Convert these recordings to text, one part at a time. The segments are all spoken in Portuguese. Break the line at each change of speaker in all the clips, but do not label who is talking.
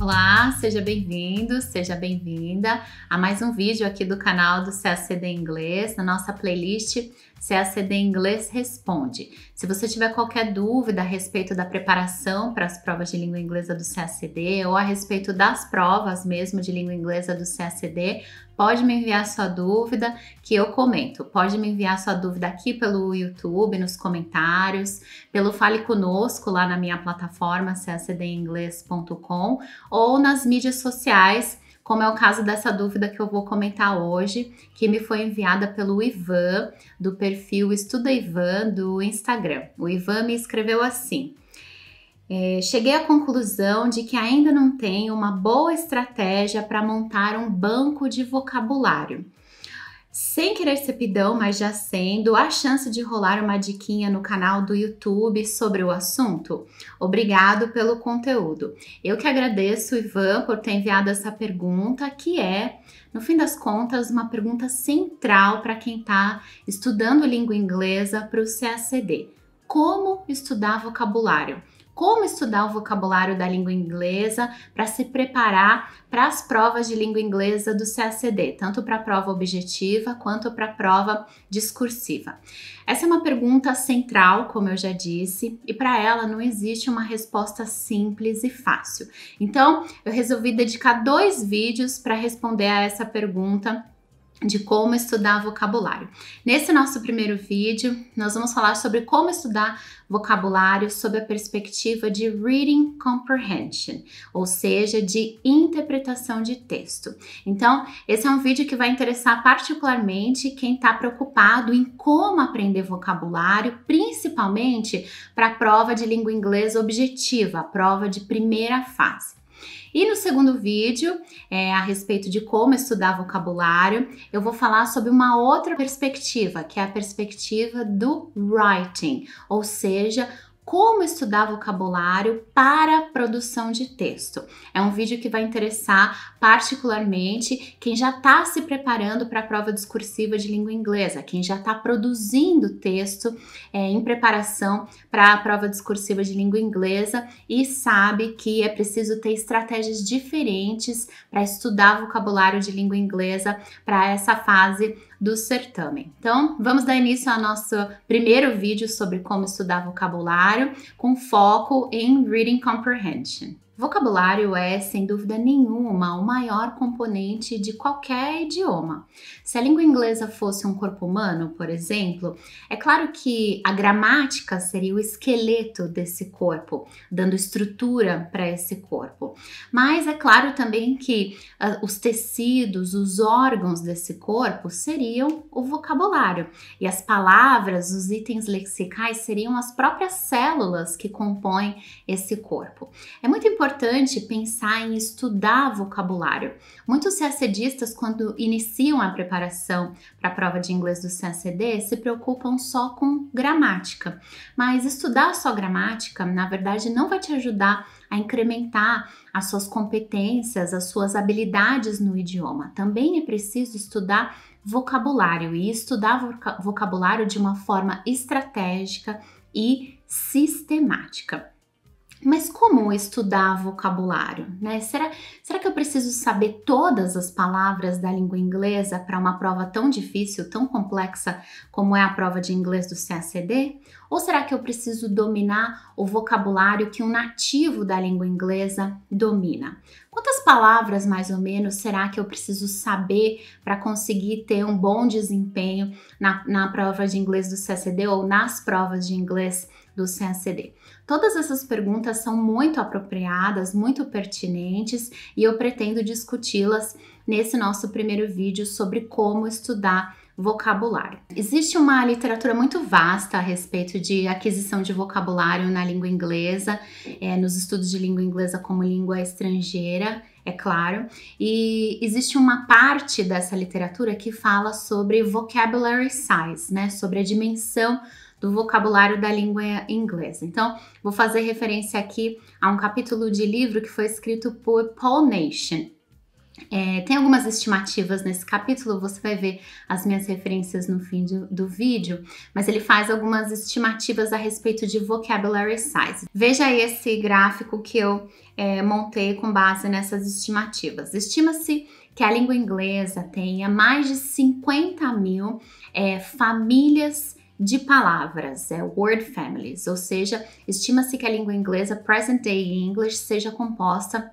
Olá, seja bem-vindo, seja bem-vinda a mais um vídeo aqui do canal do CACD Inglês, na nossa playlist CACD Inglês Responde. Se você tiver qualquer dúvida a respeito da preparação para as provas de língua inglesa do CACD ou a respeito das provas mesmo de língua inglesa do CACD, pode me enviar sua dúvida que eu comento. Pode me enviar sua dúvida aqui pelo YouTube, nos comentários, pelo Fale Conosco lá na minha plataforma cacdinglês.com ou nas mídias sociais como é o caso dessa dúvida que eu vou comentar hoje, que me foi enviada pelo Ivan, do perfil Estuda Ivan do Instagram. O Ivan me escreveu assim. É, cheguei à conclusão de que ainda não tenho uma boa estratégia para montar um banco de vocabulário sem querer serpidão, mas já sendo, a chance de rolar uma diquinha no canal do YouTube sobre o assunto? Obrigado pelo conteúdo. Eu que agradeço, Ivan, por ter enviado essa pergunta, que é, no fim das contas, uma pergunta central para quem está estudando língua inglesa para o CACD. Como estudar vocabulário? como estudar o vocabulário da língua inglesa para se preparar para as provas de língua inglesa do CACD, tanto para a prova objetiva quanto para a prova discursiva. Essa é uma pergunta central, como eu já disse, e para ela não existe uma resposta simples e fácil. Então, eu resolvi dedicar dois vídeos para responder a essa pergunta de como estudar vocabulário. Nesse nosso primeiro vídeo, nós vamos falar sobre como estudar vocabulário sob a perspectiva de reading comprehension, ou seja, de interpretação de texto. Então, esse é um vídeo que vai interessar particularmente quem está preocupado em como aprender vocabulário, principalmente para a prova de língua inglesa objetiva, a prova de primeira fase. E no segundo vídeo, é, a respeito de como estudar vocabulário, eu vou falar sobre uma outra perspectiva, que é a perspectiva do writing, ou seja, como estudar vocabulário para produção de texto. É um vídeo que vai interessar particularmente quem já está se preparando para a prova discursiva de língua inglesa, quem já está produzindo texto é, em preparação para a prova discursiva de língua inglesa e sabe que é preciso ter estratégias diferentes para estudar vocabulário de língua inglesa para essa fase do certame. Então, vamos dar início ao nosso primeiro vídeo sobre como estudar vocabulário com foco em Reading Comprehension. Vocabulário é, sem dúvida nenhuma, o maior componente de qualquer idioma. Se a língua inglesa fosse um corpo humano, por exemplo, é claro que a gramática seria o esqueleto desse corpo, dando estrutura para esse corpo. Mas é claro também que uh, os tecidos, os órgãos desse corpo seriam o vocabulário e as palavras, os itens lexicais seriam as próprias células que compõem esse corpo. É muito importante importante pensar em estudar vocabulário. Muitos CACDistas, quando iniciam a preparação para a prova de inglês do CACD, se preocupam só com gramática. Mas estudar só gramática, na verdade, não vai te ajudar a incrementar as suas competências, as suas habilidades no idioma. Também é preciso estudar vocabulário e estudar vocabulário de uma forma estratégica e sistemática. Mas como estudar vocabulário? Né? Será, será que eu preciso saber todas as palavras da língua inglesa para uma prova tão difícil, tão complexa como é a prova de inglês do CACD? Ou será que eu preciso dominar o vocabulário que um nativo da língua inglesa domina? Quantas palavras, mais ou menos, será que eu preciso saber para conseguir ter um bom desempenho na, na prova de inglês do CACD ou nas provas de inglês do CACD? Todas essas perguntas são muito apropriadas, muito pertinentes e eu pretendo discuti-las nesse nosso primeiro vídeo sobre como estudar vocabulário. Existe uma literatura muito vasta a respeito de aquisição de vocabulário na língua inglesa, é, nos estudos de língua inglesa como língua estrangeira, é claro, e existe uma parte dessa literatura que fala sobre vocabulary size, né, sobre a dimensão do vocabulário da língua inglesa. Então, vou fazer referência aqui a um capítulo de livro que foi escrito por Paul Nation. É, tem algumas estimativas nesse capítulo, você vai ver as minhas referências no fim do, do, vídeo, mas ele faz algumas estimativas a respeito de vocabulary size. Veja aí esse gráfico que eu é, montei com base nessas estimativas. Estima-se que a língua inglesa tenha mais de 50 mil é, famílias de palavras, é word families, ou seja, estima-se que a língua inglesa present day English seja composta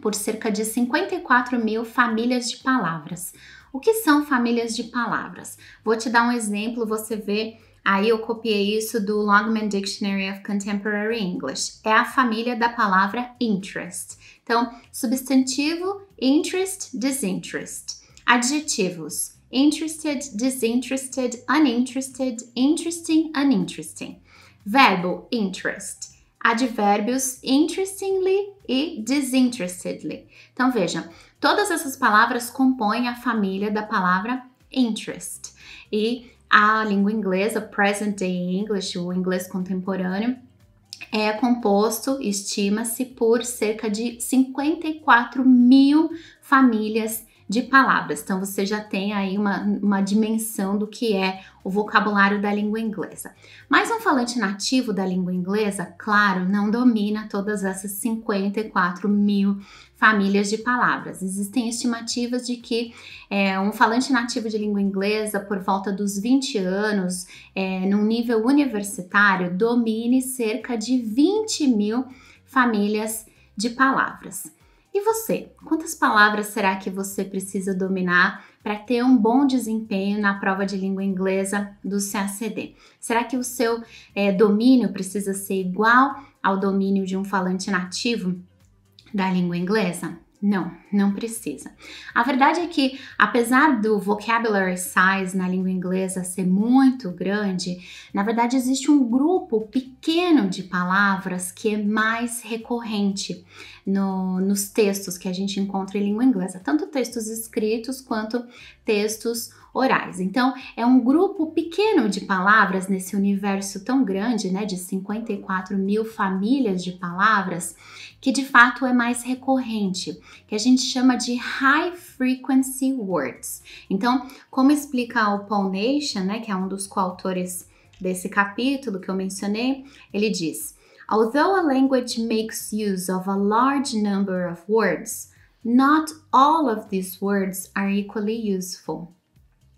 por cerca de 54 mil famílias de palavras. O que são famílias de palavras? Vou te dar um exemplo, você vê Aí eu copiei isso do Longman Dictionary of Contemporary English. É a família da palavra interest. Então, substantivo, interest, disinterest. Adjetivos: interested, disinterested, uninterested, interesting, uninteresting. Verbo interest. Advérbios interestingly e disinterestedly. Então veja, todas essas palavras compõem a família da palavra interest. E a língua inglesa, present day English, o inglês contemporâneo, é composto, estima-se, por cerca de 54 mil famílias de palavras. Então você já tem aí uma, uma dimensão do que é o vocabulário da língua inglesa. Mas um falante nativo da língua inglesa, claro, não domina todas essas 54 mil famílias de palavras. Existem estimativas de que é, um falante nativo de língua inglesa, por volta dos 20 anos, é, num nível universitário, domine cerca de 20 mil famílias de palavras. E você? Quantas palavras será que você precisa dominar para ter um bom desempenho na prova de língua inglesa do CACD? Será que o seu é, domínio precisa ser igual ao domínio de um falante nativo da língua inglesa? Não, não precisa. A verdade é que, apesar do vocabulary size na língua inglesa ser muito grande, na verdade existe um grupo pequeno de palavras que é mais recorrente no, nos textos que a gente encontra em língua inglesa, tanto textos escritos quanto textos orais. Então, é um grupo pequeno de palavras nesse universo tão grande, né, de 54 mil famílias de palavras, que de fato é mais recorrente, que a gente chama de high frequency words. Então, como explica o Paul Nation, né, que é um dos coautores desse capítulo que eu mencionei, ele diz: Although a language makes use of a large number of words, not all of these words are equally useful.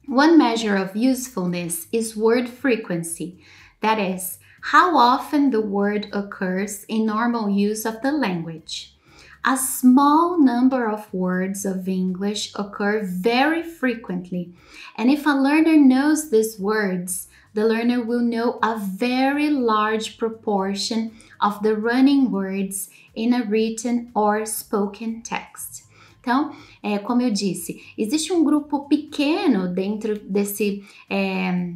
One measure of usefulness is word frequency, that is, how often the word occurs in normal use of the language. A small number of words of English occur very frequently, and if a learner knows these words, the learner will know a very large proportion of the running words in a written or spoken text. Então, é, como eu disse, existe um grupo pequeno dentro desse. É,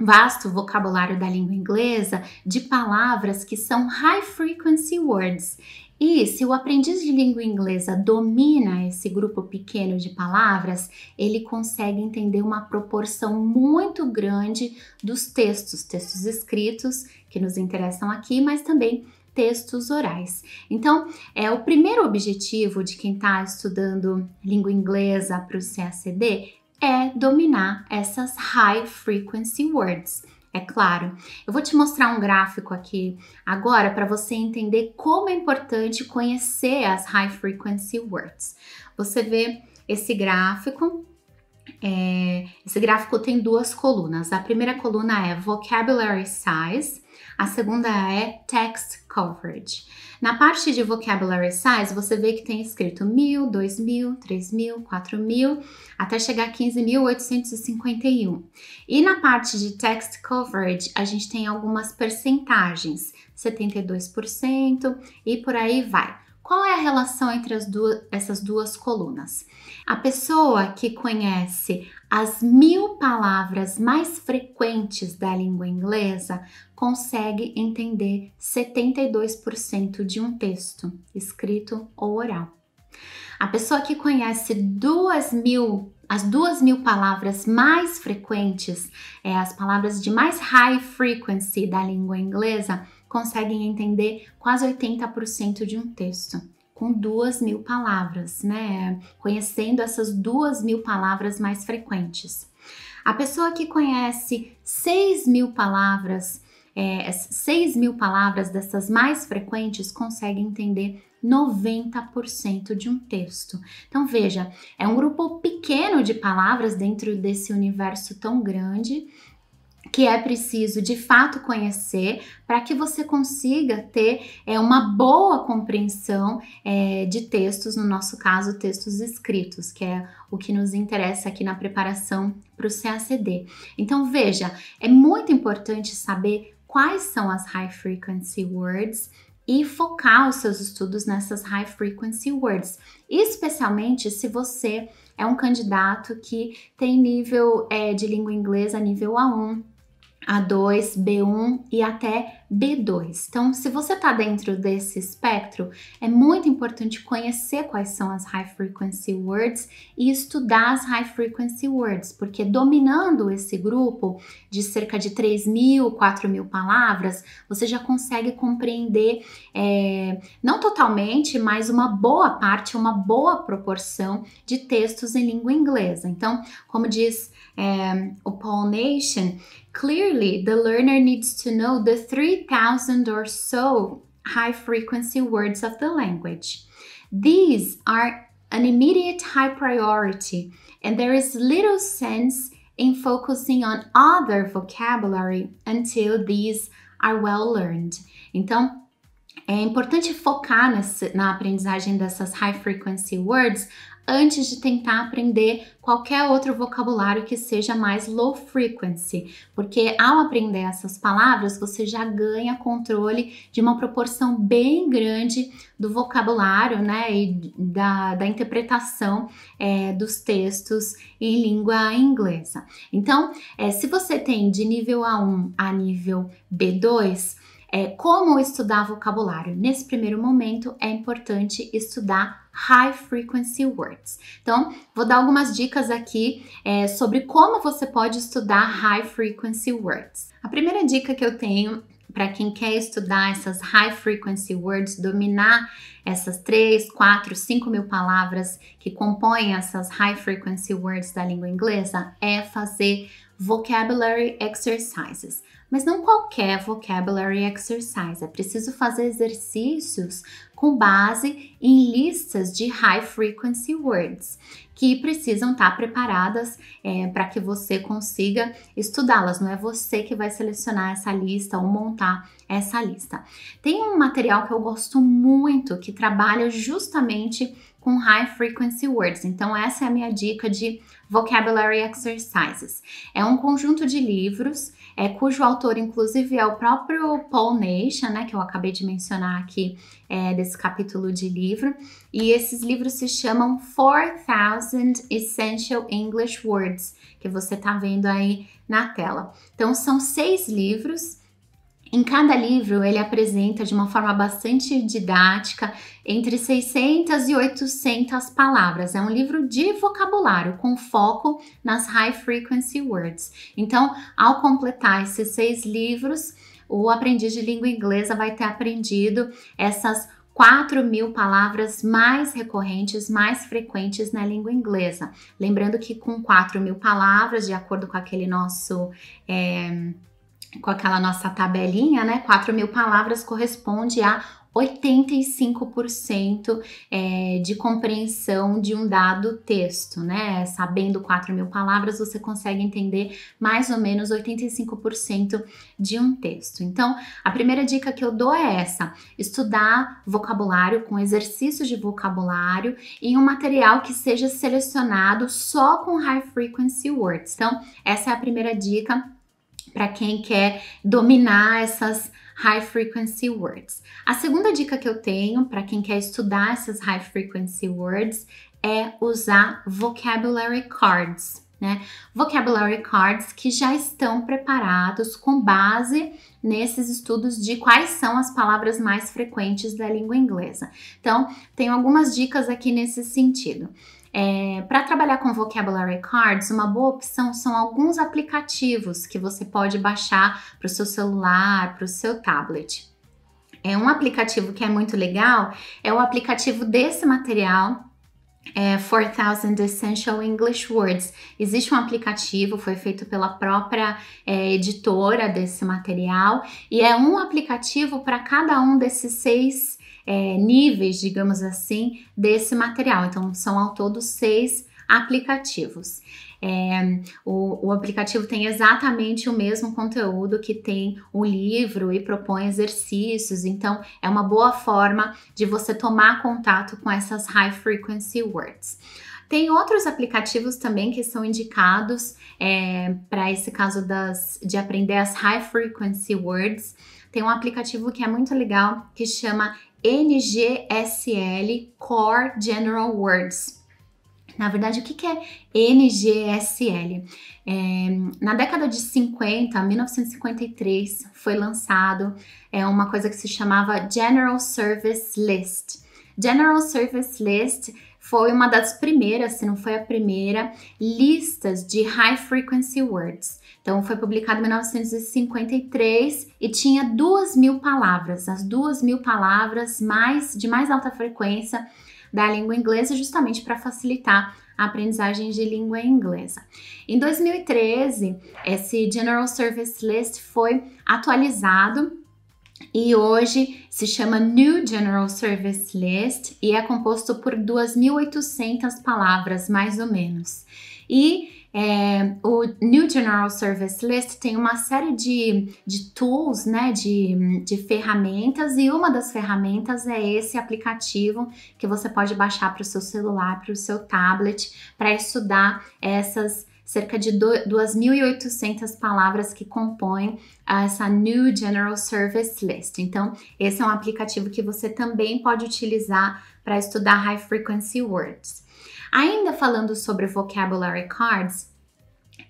vasto vocabulário da língua inglesa de palavras que são high frequency words. E se o aprendiz de língua inglesa domina esse grupo pequeno de palavras, ele consegue entender uma proporção muito grande dos textos, textos escritos que nos interessam aqui, mas também textos orais. Então, é o primeiro objetivo de quem está estudando língua inglesa para o CACD é dominar essas high frequency words. É claro. Eu vou te mostrar um gráfico aqui agora para você entender como é importante conhecer as high frequency words. Você vê esse gráfico. É, esse gráfico tem duas colunas. A primeira coluna é vocabulary size a segunda é text coverage. Na parte de vocabulary size, você vê que tem escrito 1000, 2000, 3000, 4000, até chegar a 15851. E na parte de text coverage, a gente tem algumas percentagens, 72% e por aí vai. Qual é a relação entre duas, essas duas colunas? A pessoa que conhece as mil palavras mais frequentes da língua inglesa consegue entender 72% de um texto, escrito ou oral. A pessoa que conhece duas mil, as duas mil palavras mais frequentes, é, as palavras de mais high frequency da língua inglesa, conseguem entender quase 80% de um texto com duas mil palavras, né? Conhecendo essas duas mil palavras mais frequentes. A pessoa que conhece seis mil palavras, é, seis mil palavras dessas mais frequentes consegue entender 90% de um texto. Então veja, é um grupo pequeno de palavras dentro desse universo tão grande que é preciso de fato conhecer para que você consiga ter é, uma boa compreensão é, de textos, no nosso caso, textos escritos, que é o que nos interessa aqui na preparação para o CACD. Então, veja, é muito importante saber quais são as high frequency words e focar os seus estudos nessas high frequency words, especialmente se você é um candidato que tem nível é, de língua inglesa nível A1 a2, B1 e até B2. Então, se você está dentro desse espectro, é muito importante conhecer quais são as high frequency words e estudar as high frequency words, porque dominando esse grupo de cerca de 3 mil, 4 mil palavras, você já consegue compreender, é, não totalmente, mas uma boa parte, uma boa proporção de textos em língua inglesa. Então, como diz é, o Paul Nation, Clearly, the learner needs to know the 3,000 or so high frequency words of the language. These are an immediate high priority, and there is little sense in focusing on other vocabulary until these are well learned. Então, é importante focar na aprendizagem dessas high frequency words antes de tentar aprender qualquer outro vocabulário que seja mais low frequency, porque ao aprender essas palavras você já ganha controle de uma proporção bem grande do vocabulário, né, e da, da interpretação é, dos textos em língua inglesa. Então, é, se você tem de nível A1 a nível B2, é, como estudar vocabulário? Nesse primeiro momento é importante estudar high frequency words. Então, vou dar algumas dicas aqui é, sobre como você pode estudar high frequency words. A primeira dica que eu tenho para quem quer estudar essas high frequency words, dominar essas 3, 4, 5 mil palavras que compõem essas high frequency words da língua inglesa, é fazer vocabulary exercises. Mas não qualquer vocabulary exercise, é preciso fazer exercícios com base em listas de high frequency words que precisam estar preparadas é, para que você consiga estudá-las. Não é você que vai selecionar essa lista ou montar essa lista. Tem um material que eu gosto muito que trabalha justamente com High Frequency Words. Então, essa é a minha dica de Vocabulary Exercises. É um conjunto de livros, é, cujo autor, inclusive, é o próprio Paul Nation, né, que eu acabei de mencionar aqui é, desse capítulo de livro. E esses livros se chamam 4000 Essential English Words, que você está vendo aí na tela. Então, são seis livros em cada livro, ele apresenta de uma forma bastante didática entre 600 e 800 palavras. É um livro de vocabulário com foco nas high frequency words. Então, ao completar esses seis livros, o aprendiz de língua inglesa vai ter aprendido essas 4 mil palavras mais recorrentes, mais frequentes na língua inglesa. Lembrando que com 4 mil palavras, de acordo com aquele nosso. É, com aquela nossa tabelinha, né? 4 mil palavras corresponde a 85% é, de compreensão de um dado texto, né? Sabendo 4 mil palavras, você consegue entender mais ou menos 85% de um texto. Então, a primeira dica que eu dou é essa: estudar vocabulário com exercícios de vocabulário em um material que seja selecionado só com high frequency words. Então, essa é a primeira dica para quem quer dominar essas high frequency words. A segunda dica que eu tenho para quem quer estudar essas high frequency words é usar vocabulary cards, né? Vocabulary cards que já estão preparados com base nesses estudos de quais são as palavras mais frequentes da língua inglesa. Então, tem algumas dicas aqui nesse sentido. É, Para trabalhar com vocabulary cards, uma boa opção são alguns aplicativos que você pode baixar para o seu celular, para o seu tablet. É um aplicativo que é muito legal, é o aplicativo desse material, é, 4000 Essential English Words. Existe um aplicativo, foi feito pela própria é, editora desse material, e é um aplicativo para cada um desses seis é, níveis, digamos assim, desse material. Então, são ao todo seis aplicativos. É, o, o, aplicativo tem exatamente o mesmo conteúdo que tem o livro e propõe exercícios, então é uma boa forma de você tomar contato com essas high frequency words. Tem outros aplicativos também que são indicados é, para esse caso das, de aprender as high frequency words. Tem um aplicativo que é muito legal que chama NGSL Core General Words. Na verdade, o que é NGSL? É, na década de 50, 1953, foi lançado é, uma coisa que se chamava General Service List. General Service List foi uma das primeiras, se não foi a primeira, listas de high frequency words. Então foi publicado em 1953 e tinha duas mil palavras, as duas mil palavras mais de mais alta frequência da língua inglesa, justamente para facilitar a aprendizagem de língua inglesa. Em 2013, esse General Service List foi atualizado e hoje se chama New General Service List e é composto por 2.800 palavras, mais ou menos. E é, o New General Service List tem uma série de, de tools, né, de, de ferramentas, e uma das ferramentas é esse aplicativo que você pode baixar para o seu celular, para o seu tablet, para estudar essas cerca de 2.800 palavras que compõem essa New General Service List. Então, esse é um aplicativo que você também pode utilizar para estudar High Frequency Words. Ainda falando sobre vocabulary cards,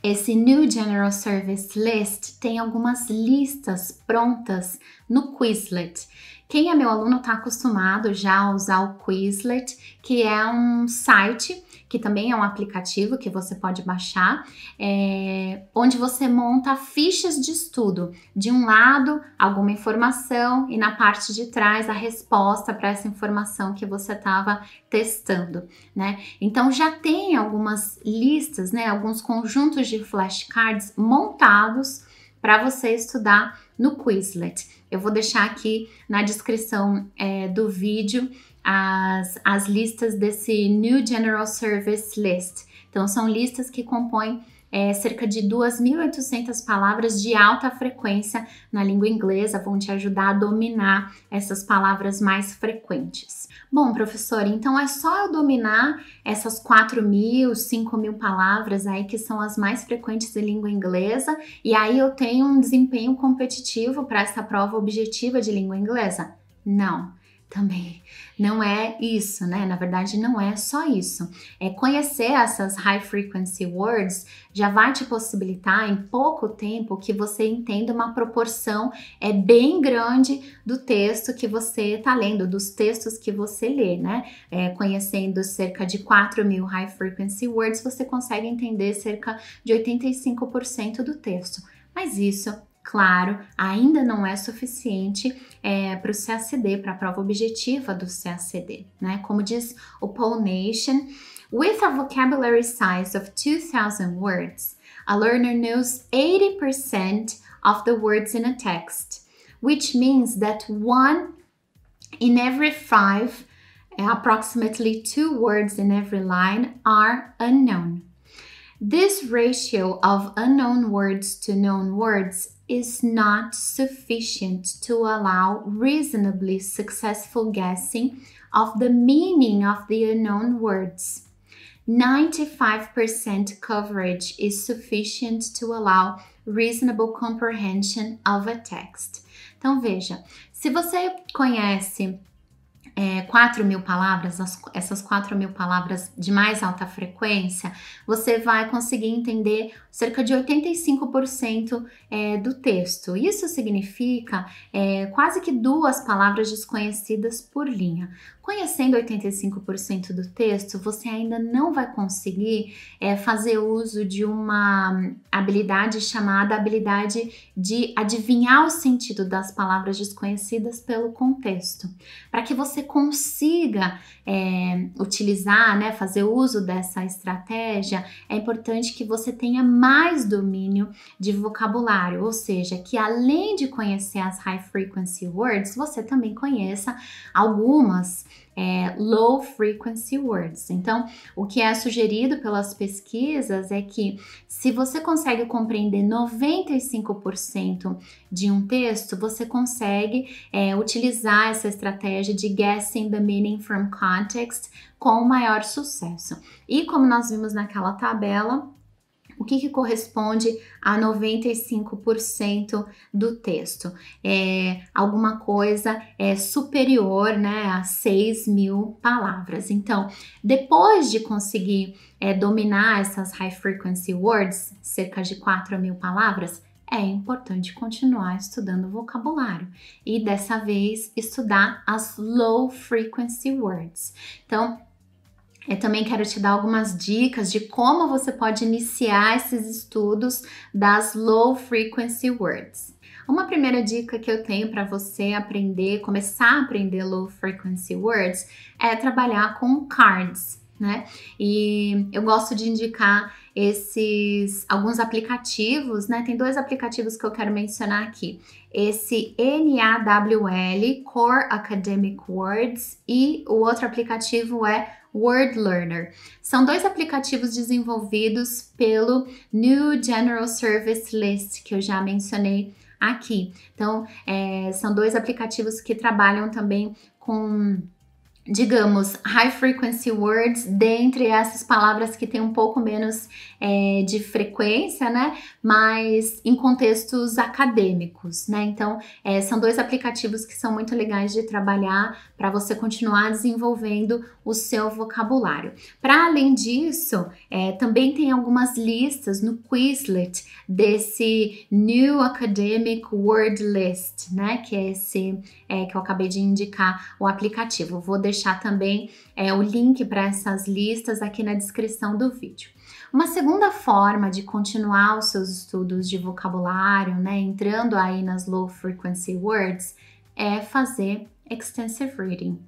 esse New General Service List tem algumas listas prontas no Quizlet quem é meu aluno está acostumado já a usar o Quizlet, que é um site que também é um aplicativo que você pode baixar, é, onde você monta fichas de estudo. De um lado, alguma informação e na parte de trás a resposta para essa informação que você estava testando, né? Então já tem algumas listas, né? Alguns conjuntos de flashcards montados para você estudar no Quizlet. Eu vou deixar aqui na descrição é, do vídeo as, as listas desse New General Service List, então, são listas que compõem é, cerca de 2.800 palavras de alta frequência na língua inglesa vão te ajudar a dominar essas palavras mais frequentes. Bom, professor, então é só eu dominar essas 4 mil, 5 mil palavras aí que são as mais frequentes de língua inglesa e aí eu tenho um desempenho competitivo para essa prova objetiva de língua inglesa? Não também não é isso, né? Na verdade, não é só isso. É conhecer essas high frequency words já vai te possibilitar em pouco tempo que você entenda uma proporção é bem grande do texto que você está lendo, dos textos que você lê, né? É, conhecendo cerca de 4 mil high frequency words, você consegue entender cerca de 85% do texto. Mas isso Claro, ainda não é suficiente é, para o CACD, para a prova objetiva do CACD, né? Como diz o Paul Nation, with a vocabulary size of 2,000 words, a learner knows 80% of the words in a text, which means that one in every five, eh, approximately two words in every line, are unknown. This ratio of unknown words to known words is not sufficient to allow reasonably successful guessing of the meaning of the unknown words. 95% coverage is sufficient to allow reasonable comprehension of a text. Então veja, se você conhece é, 4 mil palavras, as, essas 4 mil palavras de mais alta frequência, você vai conseguir entender cerca de 85% é, do texto. Isso significa é, quase que duas palavras desconhecidas por linha. Conhecendo 85% do texto, você ainda não vai conseguir é, fazer uso de uma habilidade chamada habilidade de adivinhar o sentido das palavras desconhecidas pelo contexto. Para que você consiga é, utilizar, né, fazer uso dessa estratégia, é importante que você tenha mais domínio de vocabulário, ou seja, que além de conhecer as high frequency words, você também conheça algumas é, low frequency words. Então, o que é sugerido pelas pesquisas é que se você consegue compreender 95% de um texto, você consegue é, utilizar essa estratégia de guessing the meaning from context com maior sucesso. E como nós vimos naquela tabela, o que, que corresponde a 95% do texto. É alguma coisa é superior né, a 6 mil palavras. Então, depois de conseguir é, dominar essas high frequency words, cerca de 4 mil palavras, é importante continuar estudando vocabulário e dessa vez estudar as low frequency words. Então, eu também quero te dar algumas dicas de como você pode iniciar esses estudos das low frequency words. Uma primeira dica que eu tenho para você aprender, começar a aprender low frequency words, é trabalhar com cards, né? E eu gosto de indicar esses alguns aplicativos, né? Tem dois aplicativos que eu quero mencionar aqui. Esse NAWL Core Academic Words e o outro aplicativo é Word Learner. São dois aplicativos desenvolvidos pelo New General Service List, que eu já mencionei aqui. Então, é, são dois aplicativos que trabalham também com digamos, high frequency words dentre essas palavras que tem um pouco menos é, de frequência, né? Mas em contextos acadêmicos, né? Então, é, são dois aplicativos que são muito legais de trabalhar para você continuar desenvolvendo o seu vocabulário. Para além disso, é, também tem algumas listas no Quizlet desse New Academic Word List, né? Que é esse é, que eu acabei de indicar o aplicativo. Vou deixar deixar também é, o link para essas listas aqui na descrição do vídeo. Uma segunda forma de continuar os seus estudos de vocabulário, né, entrando aí nas low frequency words, é fazer extensive reading.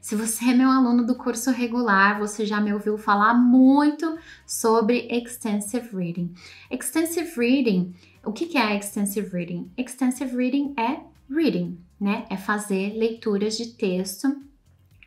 Se você é meu aluno do curso regular, você já me ouviu falar muito sobre extensive reading. Extensive reading, o que é extensive reading? Extensive reading é reading, né? É fazer leituras de texto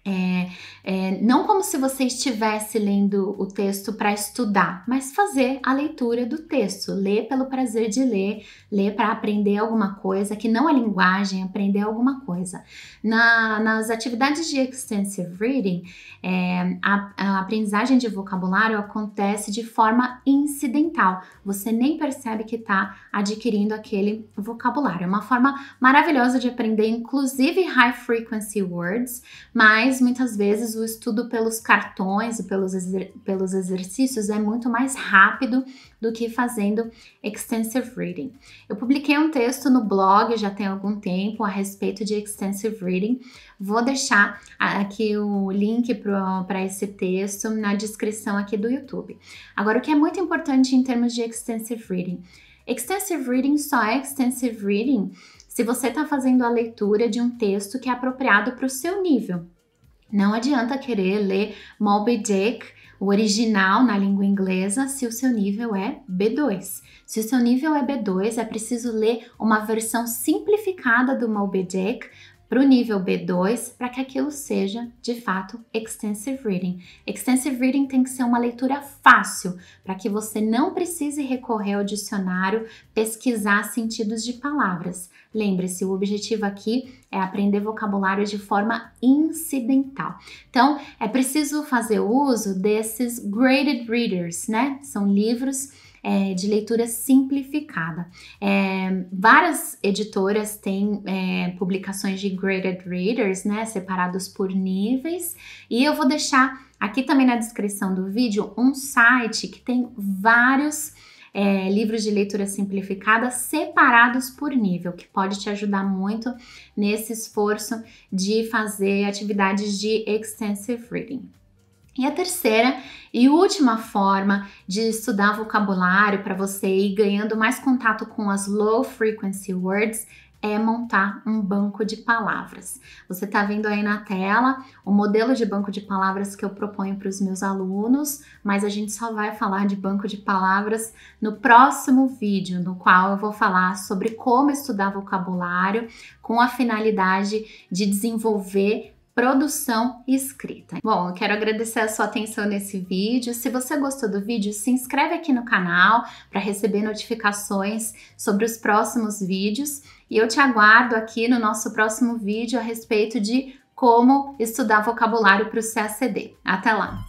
é, é, não como se você estivesse lendo o texto para estudar, mas fazer a leitura do texto, ler pelo prazer de ler, ler para aprender alguma coisa que não é linguagem, aprender alguma coisa. Na, nas atividades de extensive reading, é, a, a aprendizagem de vocabulário acontece de forma incidental, você nem percebe que está adquirindo aquele vocabulário. É uma forma maravilhosa de aprender, inclusive high frequency words, mas mas muitas vezes o estudo pelos cartões e pelos, exer pelos exercícios é muito mais rápido do que fazendo extensive reading. Eu publiquei um texto no blog já tem algum tempo a respeito de extensive reading. Vou deixar aqui o link para esse texto na descrição aqui do YouTube. Agora, o que é muito importante em termos de extensive reading? Extensive reading só é extensive reading se você está fazendo a leitura de um texto que é apropriado para o seu nível. Não adianta querer ler Moby Dick, o original na língua inglesa, se o seu nível é B2. Se o seu nível é B2, é preciso ler uma versão simplificada do Moby Dick para o nível B2 para que aquilo seja de fato extensive reading. Extensive reading tem que ser uma leitura fácil para que você não precise recorrer ao dicionário, pesquisar sentidos de palavras. Lembre-se, o objetivo aqui é aprender vocabulário de forma incidental. Então, é preciso fazer uso desses graded readers, né? São livros é, de leitura simplificada. É, várias editoras têm é, publicações de graded readers, né, separados por níveis, e eu vou deixar aqui também na descrição do vídeo um site que tem vários. É, livros de leitura simplificada separados por nível, que pode te ajudar muito nesse esforço de fazer atividades de extensive reading. E a terceira e última forma de estudar vocabulário para você ir ganhando mais contato com as low frequency words é montar um banco de palavras. Você está vendo aí na tela o modelo de banco de palavras que eu proponho para os meus alunos, mas a gente só vai falar de banco de palavras no próximo vídeo, no qual eu vou falar sobre como estudar vocabulário com a finalidade de desenvolver produção escrita. Bom, eu quero agradecer a sua atenção nesse vídeo. Se você gostou do vídeo, se inscreve aqui no canal para receber notificações sobre os próximos vídeos e eu te aguardo aqui no nosso próximo vídeo a respeito de como estudar vocabulário para o CACD. Até lá!